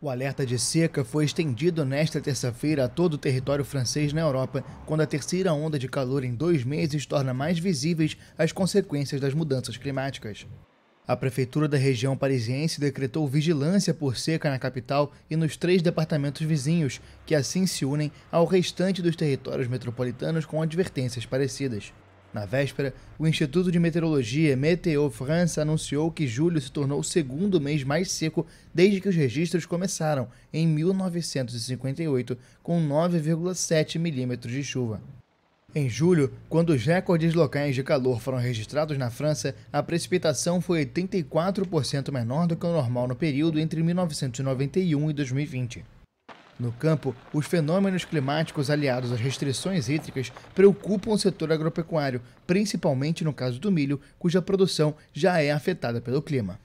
O alerta de seca foi estendido nesta terça-feira a todo o território francês na Europa, quando a terceira onda de calor em dois meses torna mais visíveis as consequências das mudanças climáticas. A prefeitura da região parisiense decretou vigilância por seca na capital e nos três departamentos vizinhos, que assim se unem ao restante dos territórios metropolitanos com advertências parecidas. Na véspera, o Instituto de Meteorologia Météo France anunciou que julho se tornou o segundo mês mais seco desde que os registros começaram, em 1958, com 9,7 milímetros de chuva. Em julho, quando os recordes locais de calor foram registrados na França, a precipitação foi 84% menor do que o normal no período entre 1991 e 2020. No campo, os fenômenos climáticos aliados às restrições hídricas preocupam o setor agropecuário, principalmente no caso do milho, cuja produção já é afetada pelo clima.